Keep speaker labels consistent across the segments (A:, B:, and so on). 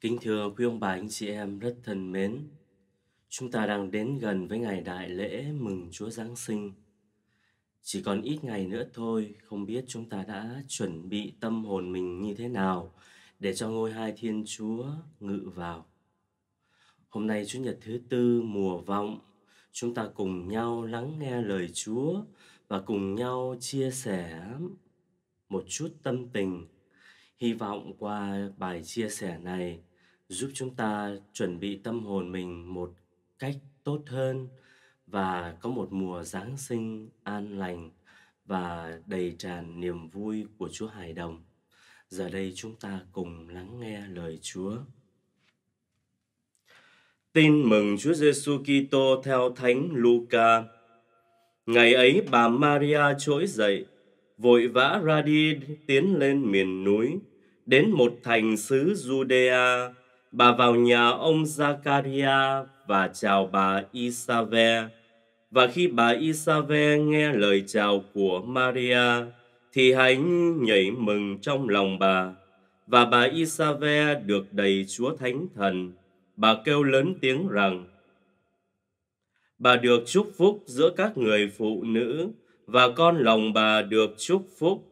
A: Kính thưa quý ông bà anh chị em rất thân mến, chúng ta đang đến gần với ngày đại lễ mừng Chúa Giáng sinh. Chỉ còn ít ngày nữa thôi, không biết chúng ta đã chuẩn bị tâm hồn mình như thế nào để cho ngôi hai Thiên Chúa ngự vào. Hôm nay Chủ nhật thứ tư mùa vọng, chúng ta cùng nhau lắng nghe lời Chúa và cùng nhau chia sẻ một chút tâm tình Hy vọng qua bài chia sẻ này giúp chúng ta chuẩn bị tâm hồn mình một cách tốt hơn và có một mùa Giáng sinh an lành và đầy tràn niềm vui của Chúa Hải Đồng. Giờ đây chúng ta cùng lắng nghe lời Chúa. Tin mừng Chúa Giêsu Kitô theo Thánh Luca. Ngày ấy bà Maria trỗi dậy vội vã ra đi tiến lên miền núi, đến một thành xứ Judea. Bà vào nhà ông Zakaria và chào bà Isave. Và khi bà Isave nghe lời chào của Maria, thì hãnh nhảy mừng trong lòng bà. Và bà Isave được đầy Chúa Thánh Thần. Bà kêu lớn tiếng rằng, Bà được chúc phúc giữa các người phụ nữ, và con lòng bà được chúc phúc.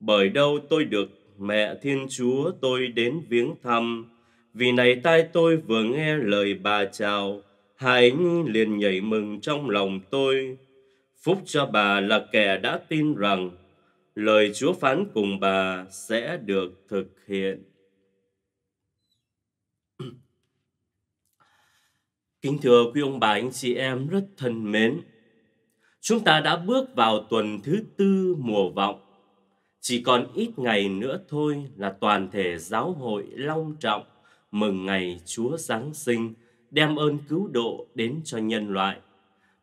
A: Bởi đâu tôi được mẹ Thiên Chúa tôi đến viếng thăm, vì này tai tôi vừa nghe lời bà chào, hài nhi liền nhảy mừng trong lòng tôi. Phúc cho bà là kẻ đã tin rằng lời Chúa phán cùng bà sẽ được thực hiện. Kính thưa quý ông bà anh chị em rất thân mến, chúng ta đã bước vào tuần thứ tư mùa vọng. Chỉ còn ít ngày nữa thôi là toàn thể giáo hội long trọng mừng ngày Chúa Giáng sinh, đem ơn cứu độ đến cho nhân loại.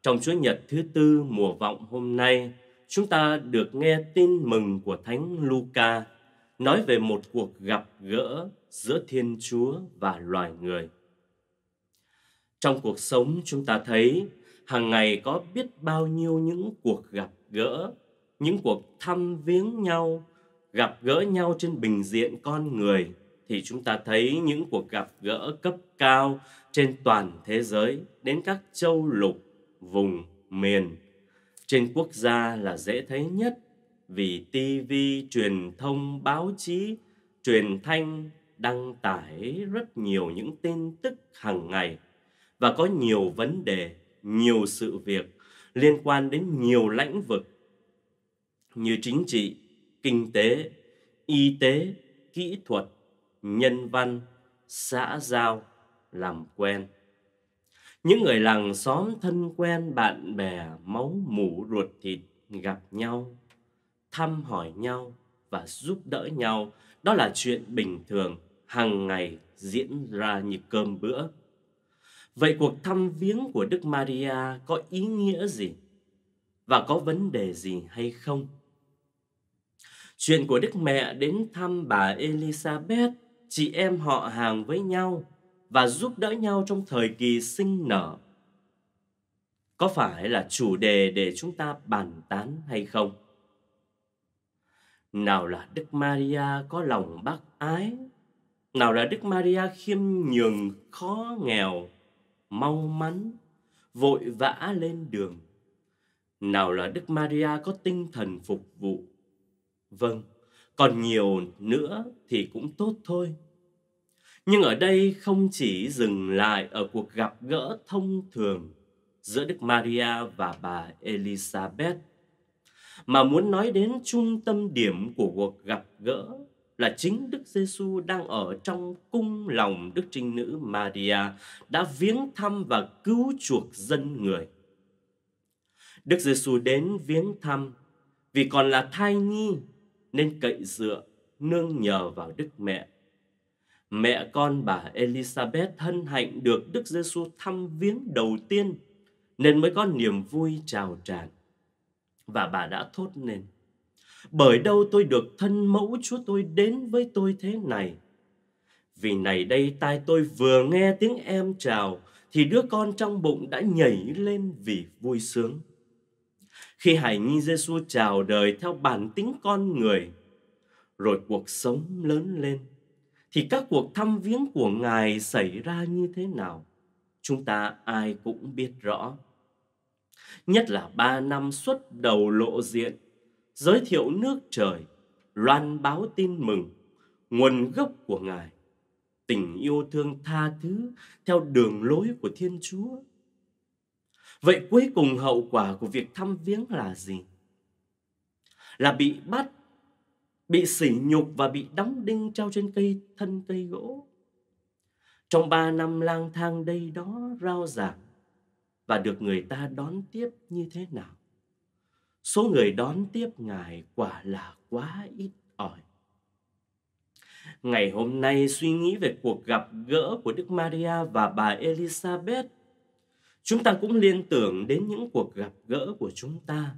A: Trong Chúa Nhật thứ tư mùa vọng hôm nay, chúng ta được nghe tin mừng của Thánh Luca nói về một cuộc gặp gỡ giữa Thiên Chúa và loài người. Trong cuộc sống chúng ta thấy hàng ngày có biết bao nhiêu những cuộc gặp gỡ, những cuộc thăm viếng nhau, gặp gỡ nhau trên bình diện con người thì chúng ta thấy những cuộc gặp gỡ cấp cao trên toàn thế giới đến các châu lục, vùng, miền. Trên quốc gia là dễ thấy nhất vì tivi truyền thông, báo chí, truyền thanh đăng tải rất nhiều những tin tức hàng ngày và có nhiều vấn đề nhiều sự việc liên quan đến nhiều lĩnh vực như chính trị, kinh tế, y tế, kỹ thuật, nhân văn, xã giao, làm quen. Những người làng xóm thân quen, bạn bè, máu mủ ruột thịt gặp nhau, thăm hỏi nhau và giúp đỡ nhau, đó là chuyện bình thường hàng ngày diễn ra như cơm bữa. Vậy cuộc thăm viếng của Đức Maria có ý nghĩa gì? Và có vấn đề gì hay không? Chuyện của Đức Mẹ đến thăm bà Elizabeth, chị em họ hàng với nhau và giúp đỡ nhau trong thời kỳ sinh nở. Có phải là chủ đề để chúng ta bàn tán hay không? Nào là Đức Maria có lòng bác ái, nào là Đức Maria khiêm nhường khó nghèo, mau mắn, vội vã lên đường. Nào là Đức Maria có tinh thần phục vụ. Vâng, còn nhiều nữa thì cũng tốt thôi. Nhưng ở đây không chỉ dừng lại ở cuộc gặp gỡ thông thường giữa Đức Maria và bà Elizabeth, mà muốn nói đến trung tâm điểm của cuộc gặp gỡ là chính Đức Giêsu đang ở trong cung lòng Đức Trinh Nữ Maria đã viếng thăm và cứu chuộc dân người. Đức Giêsu đến viếng thăm vì còn là thai nhi nên cậy dựa nương nhờ vào Đức Mẹ. Mẹ con bà Elizabeth hân hạnh được Đức Giêsu thăm viếng đầu tiên nên mới có niềm vui trào tràn. Và bà đã thốt lên: bởi đâu tôi được thân mẫu Chúa tôi đến với tôi thế này. Vì này đây tai tôi vừa nghe tiếng em chào, thì đứa con trong bụng đã nhảy lên vì vui sướng. Khi hải nhi Giêsu chào đời theo bản tính con người, rồi cuộc sống lớn lên, thì các cuộc thăm viếng của Ngài xảy ra như thế nào? Chúng ta ai cũng biết rõ. Nhất là ba năm xuất đầu lộ diện giới thiệu nước trời, loan báo tin mừng, nguồn gốc của Ngài, tình yêu thương tha thứ theo đường lối của Thiên Chúa. Vậy cuối cùng hậu quả của việc thăm viếng là gì? Là bị bắt, bị sỉ nhục và bị đóng đinh treo trên cây thân cây gỗ. Trong ba năm lang thang đây đó rao giảng và được người ta đón tiếp như thế nào? số người đón tiếp Ngài quả là quá ít ỏi. Ngày hôm nay suy nghĩ về cuộc gặp gỡ của Đức Maria và bà Elizabeth, chúng ta cũng liên tưởng đến những cuộc gặp gỡ của chúng ta.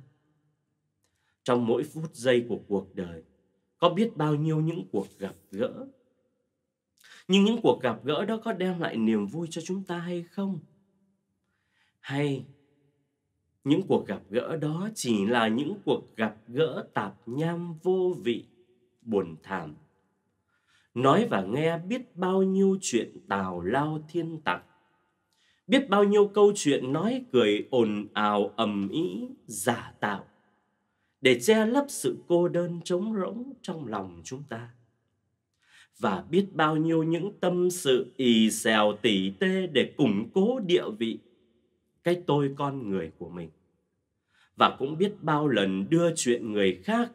A: Trong mỗi phút giây của cuộc đời, có biết bao nhiêu những cuộc gặp gỡ. Nhưng những cuộc gặp gỡ đó có đem lại niềm vui cho chúng ta hay không? Hay những cuộc gặp gỡ đó chỉ là những cuộc gặp gỡ tạp nham vô vị buồn thảm nói và nghe biết bao nhiêu chuyện tào lao thiên tặc biết bao nhiêu câu chuyện nói cười ồn ào ầm ĩ giả tạo để che lấp sự cô đơn trống rỗng trong lòng chúng ta và biết bao nhiêu những tâm sự ì xèo tỉ tê để củng cố địa vị cái tôi con người của mình và cũng biết bao lần đưa chuyện người khác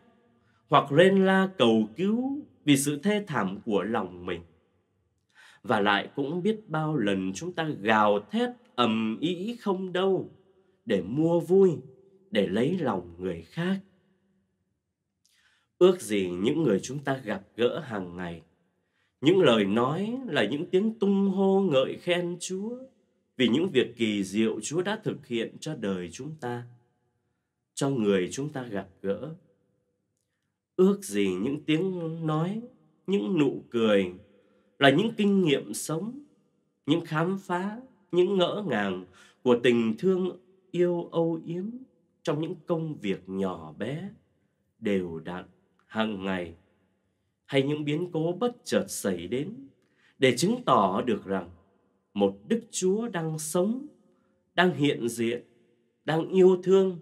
A: hoặc lên la cầu cứu vì sự thê thảm của lòng mình và lại cũng biết bao lần chúng ta gào thét ầm ĩ không đâu để mua vui để lấy lòng người khác ước gì những người chúng ta gặp gỡ hàng ngày những lời nói là những tiếng tung hô ngợi khen chúa vì những việc kỳ diệu Chúa đã thực hiện cho đời chúng ta, cho người chúng ta gặp gỡ. Ước gì những tiếng nói, những nụ cười là những kinh nghiệm sống, những khám phá, những ngỡ ngàng của tình thương yêu âu yếm trong những công việc nhỏ bé, đều đặn, hàng ngày hay những biến cố bất chợt xảy đến để chứng tỏ được rằng một Đức Chúa đang sống, đang hiện diện, đang yêu thương,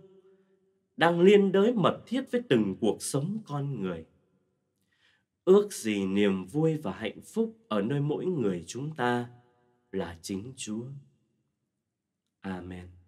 A: đang liên đới mật thiết với từng cuộc sống con người. Ước gì niềm vui và hạnh phúc ở nơi mỗi người chúng ta là chính Chúa. Amen.